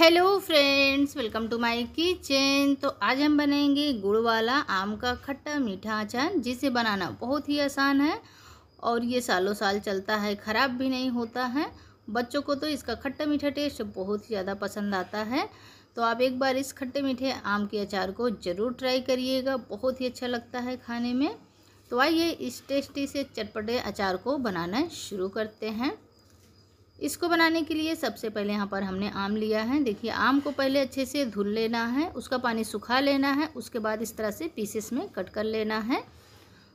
hello friends welcome to my kitchen तो आज हम बनाएंगे गुड़ वाला आम का खट्टा मीठा अचार जिसे बनाना बहुत ही आसान है और ये सालों साल चलता है ख़राब भी नहीं होता है बच्चों को तो इसका खट्टा मीठा टेस्ट बहुत ही ज़्यादा पसंद आता है तो आप एक बार इस खट्टे मीठे आम के अचार को ज़रूर ट्राई करिएगा बहुत ही अच्छा लगता है खाने में तो आइए इस टेस्टी से चटपटे अचार को बनाना शुरू करते हैं इसको बनाने के लिए सबसे पहले यहाँ पर हमने आम लिया है देखिए आम को पहले अच्छे से धुल लेना है उसका पानी सुखा लेना है उसके बाद इस तरह से पीसेस में कट कर लेना है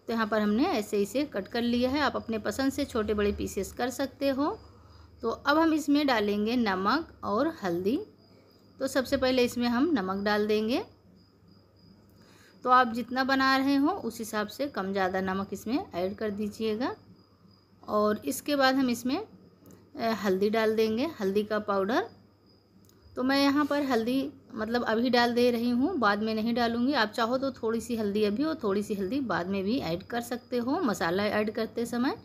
तो यहाँ पर हमने ऐसे इसे कट कर लिया है आप अपने पसंद से छोटे बड़े पीसेस कर सकते हो तो अब हम इसमें डालेंगे नमक और हल्दी तो सबसे पहले इसमें हम नमक डाल देंगे तो आप जितना बना रहे हो उस हिसाब से कम ज़्यादा नमक इसमें ऐड कर दीजिएगा और इसके बाद हम इसमें हल्दी डाल देंगे हल्दी का पाउडर तो मैं यहाँ पर हल्दी मतलब अभी डाल दे रही हूँ बाद में नहीं डालूँगी आप चाहो तो थोड़ी सी हल्दी अभी और थोड़ी सी हल्दी बाद में भी ऐड कर सकते हो मसाला ऐड करते समय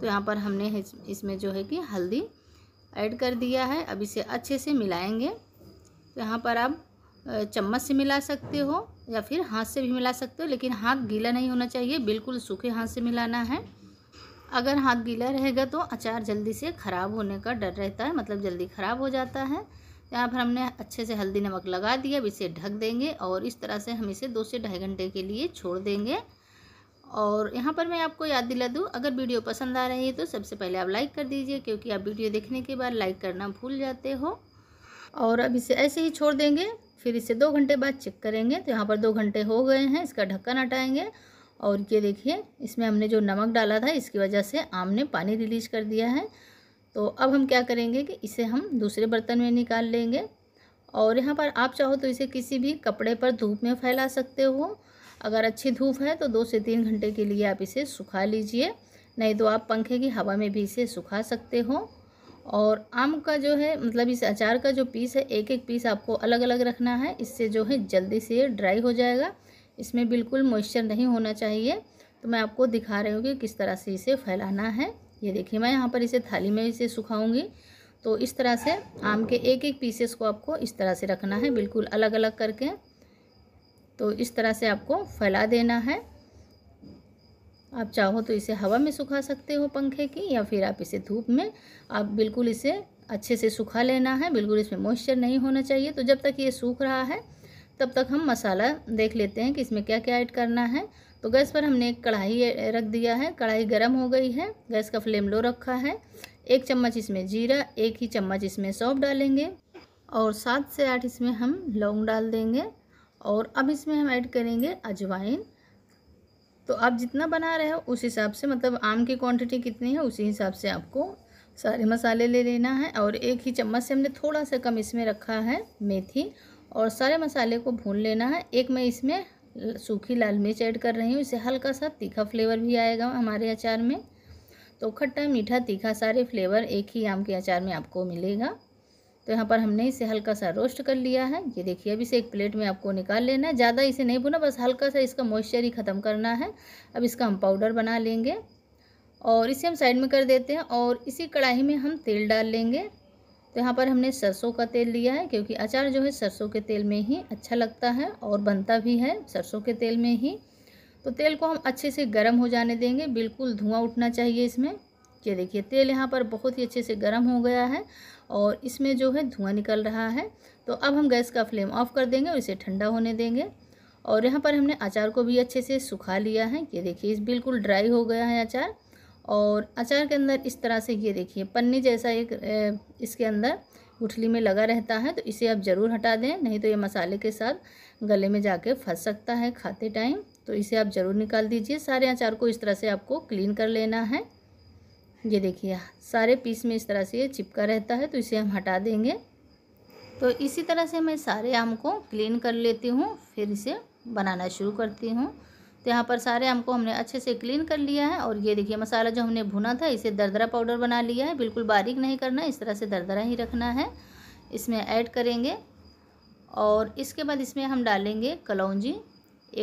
तो यहाँ पर हमने इसमें जो है कि हल्दी ऐड कर दिया है अब इसे अच्छे से मिलाएंगे तो यहाँ पर आप चम्मच से मिला सकते हो या फिर हाथ से भी मिला सकते हो लेकिन हाथ गीला नहीं होना चाहिए बिल्कुल सूखे हाथ से मिलाना है अगर हाथ गीला रहेगा तो अचार जल्दी से ख़राब होने का डर रहता है मतलब जल्दी ख़राब हो जाता है यहाँ पर हमने अच्छे से हल्दी नमक लगा दिया अब इसे ढक देंगे और इस तरह से हम इसे दो से ढाई घंटे के लिए छोड़ देंगे और यहाँ पर मैं आपको याद दिला दूँ अगर वीडियो पसंद आ रही है तो सबसे पहले आप लाइक कर दीजिए क्योंकि आप वीडियो देखने के बाद लाइक करना भूल जाते हो और अब इसे ऐसे ही छोड़ देंगे फिर इसे दो घंटे बाद चेक करेंगे तो यहाँ पर दो घंटे हो गए हैं इसका ढक्कन हटाएँगे और ये देखिए इसमें हमने जो नमक डाला था इसकी वजह से आम ने पानी रिलीज कर दिया है तो अब हम क्या करेंगे कि इसे हम दूसरे बर्तन में निकाल लेंगे और यहाँ पर आप चाहो तो इसे किसी भी कपड़े पर धूप में फैला सकते हो अगर अच्छी धूप है तो दो से तीन घंटे के लिए आप इसे सुखा लीजिए नहीं तो आप पंखे की हवा में भी इसे सुखा सकते हो और आम का जो है मतलब इस अचार का जो पीस है एक एक पीस आपको अलग अलग रखना है इससे जो है जल्दी से ड्राई हो जाएगा इसमें बिल्कुल मॉइस्चर नहीं होना चाहिए तो मैं आपको दिखा रही हूँ कि किस तरह से इसे फैलाना है ये देखिए मैं यहाँ पर इसे थाली में इसे सुखाऊंगी तो इस तरह से आम के एक एक पीसेस को आपको इस तरह से रखना है बिल्कुल अलग अलग करके तो इस तरह से आपको फैला देना है आप चाहो तो इसे हवा में सुखा सकते हो पंखे की या फिर आप इसे धूप में आप बिल्कुल इसे अच्छे से सुखा लेना है बिल्कुल इसमें मॉइस्चर नहीं होना चाहिए तो जब तक ये सूख रहा है तब तक हम मसाला देख लेते हैं कि इसमें क्या क्या ऐड करना है तो गैस पर हमने एक कढ़ाई रख दिया है कढ़ाई गर्म हो गई है गैस का फ्लेम लो रखा है एक चम्मच इसमें जीरा एक ही चम्मच इसमें सौंफ डालेंगे और सात से आठ इसमें हम लौंग डाल देंगे और अब इसमें हम ऐड करेंगे अजवाइन तो आप जितना बना रहे हो उस हिसाब से मतलब आम की क्वांटिटी कितनी है उसी हिसाब से आपको सारे मसाले ले लेना है और एक ही चम्मच से हमने थोड़ा सा कम इसमें रखा है मेथी और सारे मसाले को भून लेना है एक मैं इसमें सूखी लाल मिर्च ऐड कर रही हूँ इससे हल्का सा तीखा फ्लेवर भी आएगा हमारे अचार में तो खट्टा मीठा तीखा सारे फ्लेवर एक ही आम के अचार में आपको मिलेगा तो यहाँ पर हमने इसे हल्का सा रोस्ट कर लिया है ये देखिए अभी इसे एक प्लेट में आपको निकाल लेना है ज़्यादा इसे नहीं भुना बस हल्का सा इसका मॉइस्चर ही ख़त्म करना है अब इसका हम पाउडर बना लेंगे और इसे हम साइड में कर देते हैं और इसी कढ़ाई में हम तेल डाल लेंगे तो यहाँ पर हमने सरसों का तेल लिया है क्योंकि अचार जो है सरसों के तेल में ही अच्छा लगता है और बनता भी है सरसों के तेल में ही तो तेल को हम अच्छे से गर्म हो जाने देंगे बिल्कुल धुआं उठना चाहिए इसमें ये देखिए तेल यहाँ पर बहुत ही अच्छे से गर्म हो गया है और इसमें जो है धुआँ निकल रहा है तो अब हम गैस का फ्लेम ऑफ कर देंगे और इसे ठंडा होने देंगे और यहाँ पर हमने अचार को भी अच्छे से सुखा लिया है ये देखिए इस बिल्कुल ड्राई हो गया है अचार और अचार के अंदर इस तरह से ये देखिए पन्नी जैसा एक इसके अंदर गुठली में लगा रहता है तो इसे आप ज़रूर हटा दें नहीं तो ये मसाले के साथ गले में जाके फंस सकता है खाते टाइम तो इसे आप ज़रूर निकाल दीजिए सारे अचार को इस तरह से आपको क्लीन कर लेना है ये देखिए सारे पीस में इस तरह से ये चिपका रहता है तो इसे हम हटा देंगे तो इसी तरह से मैं सारे आम को क्लीन कर लेती हूँ फिर इसे बनाना शुरू करती हूँ तो यहाँ पर सारे आम को हमने अच्छे से क्लीन कर लिया है और ये देखिए मसाला जो हमने भुना था इसे दरदरा पाउडर बना लिया है बिल्कुल बारीक नहीं करना इस तरह से दरदरा ही रखना है इसमें ऐड करेंगे और इसके बाद इसमें हम डालेंगे कलौजी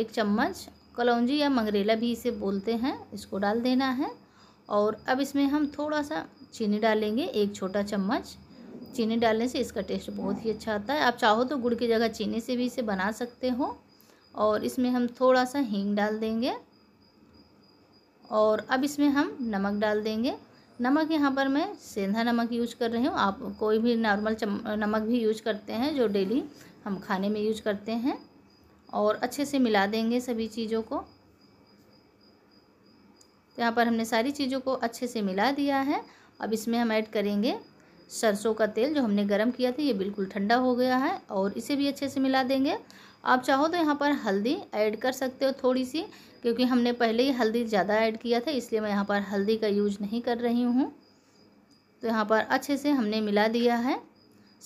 एक चम्मच कलौजी या मंगरेला भी इसे बोलते हैं इसको डाल देना है और अब इसमें हम थोड़ा सा चीनी डालेंगे एक छोटा चम्मच चीनी डालने से इसका टेस्ट बहुत ही अच्छा आता है आप चाहो तो गुड़ की जगह चीनी से भी इसे बना सकते हो और इसमें हम थोड़ा सा हींग डाल देंगे और अब इसमें हम नमक डाल देंगे नमक यहाँ पर मैं सेंधा नमक यूज कर रही हूँ आप कोई भी नॉर्मल नमक भी यूज करते हैं जो डेली हम खाने में यूज करते हैं और अच्छे से मिला देंगे सभी चीज़ों को तो यहाँ पर हमने सारी चीज़ों को अच्छे से मिला दिया है अब इसमें हम ऐड करेंगे सरसों का तेल जो हमने गर्म किया था ये बिल्कुल ठंडा हो गया है और इसे भी अच्छे से मिला देंगे आप चाहो तो यहाँ पर हल्दी ऐड कर सकते हो थोड़ी सी क्योंकि हमने पहले ही हल्दी ज़्यादा ऐड किया था इसलिए मैं यहाँ पर हल्दी का यूज नहीं कर रही हूँ तो यहाँ पर अच्छे से हमने मिला दिया है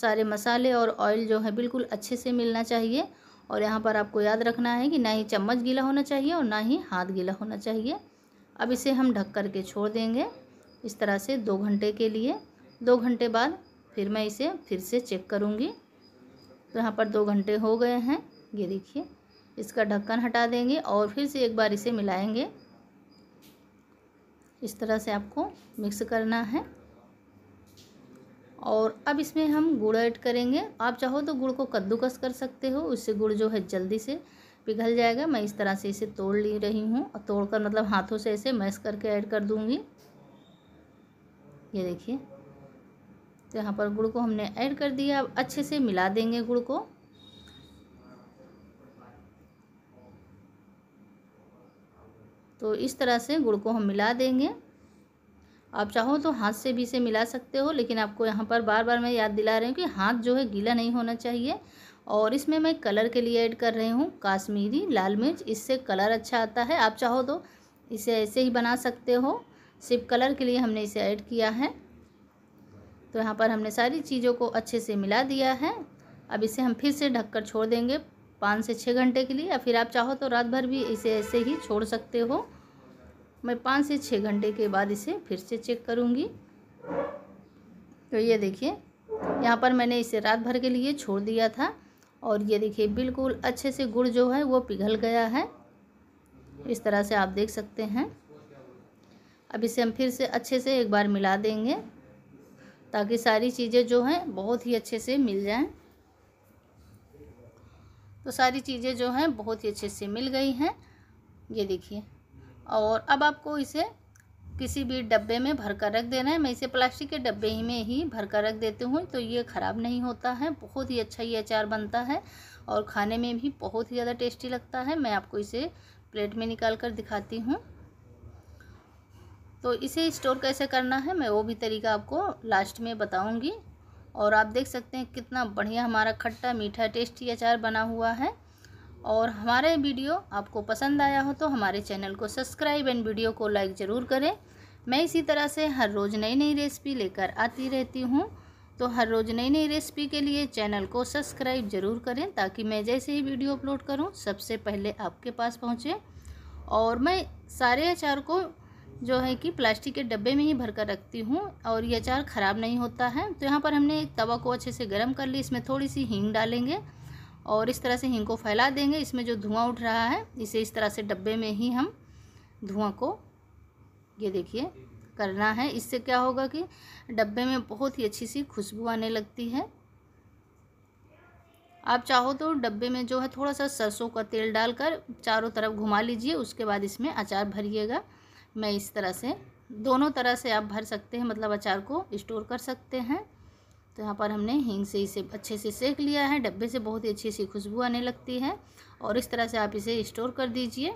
सारे मसाले और ऑयल जो है बिल्कुल अच्छे से मिलना चाहिए और यहाँ पर आपको याद रखना है कि ना ही चम्मच गीला होना चाहिए और ना ही हाथ गीला होना चाहिए अब इसे हम ढक कर के छोड़ देंगे इस तरह से दो घंटे के लिए दो घंटे बाद फिर मैं इसे फिर से चेक करूँगी तो यहाँ पर दो घंटे हो गए हैं ये देखिए इसका ढक्कन हटा देंगे और फिर से एक बार इसे मिलाएंगे इस तरह से आपको मिक्स करना है और अब इसमें हम गुड़ ऐड करेंगे आप चाहो तो गुड़ को कद्दूकस कर सकते हो उससे गुड़ जो है जल्दी से पिघल जाएगा मैं इस तरह से इसे तोड़ ले रही हूँ और तोड़कर मतलब हाथों से ऐसे मैश करके ऐड कर दूँगी ये देखिए तो यहाँ पर गुड़ को हमने ऐड कर दिया अब अच्छे से मिला देंगे गुड़ को तो इस तरह से गुड़ को हम मिला देंगे आप चाहो तो हाथ से भी इसे मिला सकते हो लेकिन आपको यहाँ पर बार बार मैं याद दिला रही हूँ कि हाथ जो है गीला नहीं होना चाहिए और इसमें मैं कलर के लिए ऐड कर रही हूँ काश्मीरी लाल मिर्च इससे कलर अच्छा आता है आप चाहो तो इसे ऐसे ही बना सकते हो सिर्फ कलर के लिए हमने इसे ऐड किया है तो यहाँ पर हमने सारी चीज़ों को अच्छे से मिला दिया है अब इसे हम फिर से ढककर छोड़ देंगे पाँच से छः घंटे के लिए या फिर आप चाहो तो रात भर भी इसे ऐसे ही छोड़ सकते हो मैं पाँच से छः घंटे के बाद इसे फिर से चेक करूँगी तो ये देखिए यहाँ पर मैंने इसे रात भर के लिए छोड़ दिया था और ये देखिए बिल्कुल अच्छे से गुड़ जो है वो पिघल गया है इस तरह से आप देख सकते हैं अब इसे हम फिर से अच्छे से एक बार मिला देंगे ताकि सारी चीज़ें जो हैं बहुत ही अच्छे से मिल जाएं तो सारी चीज़ें जो हैं बहुत ही अच्छे से मिल गई हैं ये देखिए और अब आपको इसे किसी भी डब्बे में भर कर रख देना है मैं इसे प्लास्टिक के डब्बे ही में ही भर कर रख देती हूँ तो ये ख़राब नहीं होता है बहुत ही अच्छा ये अचार बनता है और खाने में भी बहुत ही ज़्यादा टेस्टी लगता है मैं आपको इसे प्लेट में निकाल कर दिखाती हूँ तो इसे स्टोर कैसे करना है मैं वो भी तरीका आपको लास्ट में बताऊंगी और आप देख सकते हैं कितना बढ़िया हमारा खट्टा मीठा टेस्टी अचार बना हुआ है और हमारे वीडियो आपको पसंद आया हो तो हमारे चैनल को सब्सक्राइब एंड वीडियो को लाइक ज़रूर करें मैं इसी तरह से हर रोज़ नई नई रेसिपी लेकर आती रहती हूँ तो हर रोज़ नई नई रेसिपी के लिए चैनल को सब्सक्राइब ज़रूर करें ताकि मैं जैसे ही वीडियो अपलोड करूँ सबसे पहले आपके पास पहुँचें और मैं सारे अचार को जो है कि प्लास्टिक के डब्बे में ही भर कर रखती हूँ और ये अचार ख़राब नहीं होता है तो यहाँ पर हमने एक तवा को अच्छे से गर्म कर ली इसमें थोड़ी सी हींग डालेंगे और इस तरह से हींग को फैला देंगे इसमें जो धुआं उठ रहा है इसे इस तरह से डब्बे में ही हम धुआं को ये देखिए करना है इससे क्या होगा कि डब्बे में बहुत ही अच्छी सी खुशबू आने लगती है आप चाहो तो डब्बे में जो है थोड़ा सा सरसों का तेल डालकर चारों तरफ घुमा लीजिए उसके बाद इसमें अचार भरिएगा मैं इस तरह से दोनों तरह से आप भर सकते हैं मतलब अचार को स्टोर कर सकते हैं तो यहाँ पर हमने हींग से इसे अच्छे से सेक लिया है डब्बे से बहुत ही अच्छी सी खुशबू आने लगती है और इस तरह से आप इसे स्टोर कर दीजिए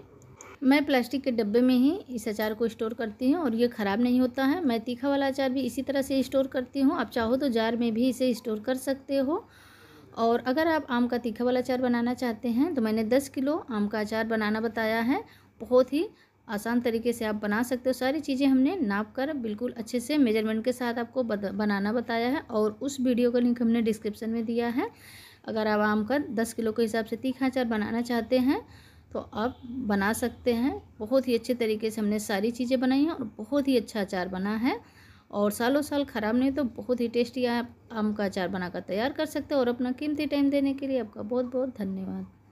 मैं प्लास्टिक के डब्बे में ही इस अचार को स्टोर करती हूँ और ये ख़राब नहीं होता है मैं तीखा वाला अचार भी इसी तरह से स्टोर करती हूँ आप चाहो तो जार में भी इसे स्टोर कर सकते हो और अगर आप आम का तीखा वाला अचार बनाना चाहते हैं तो मैंने दस किलो आम का अचार बनाना बताया है बहुत ही आसान तरीके से आप बना सकते हो सारी चीज़ें हमने नाप कर बिल्कुल अच्छे से मेजरमेंट के साथ आपको बनाना बताया है और उस वीडियो का लिंक हमने डिस्क्रिप्शन में दिया है अगर आप आम का दस किलो के हिसाब से तीखा अचार बनाना चाहते हैं तो आप बना सकते हैं बहुत ही अच्छे तरीके से हमने सारी चीज़ें बनाई हैं और बहुत ही अच्छा अचार बना है और सालों साल ख़राब नहीं तो बहुत ही टेस्टी आप आम का अचार बनाकर तैयार कर सकते हो और अपना कीमती टाइम देने के लिए आपका बहुत बहुत धन्यवाद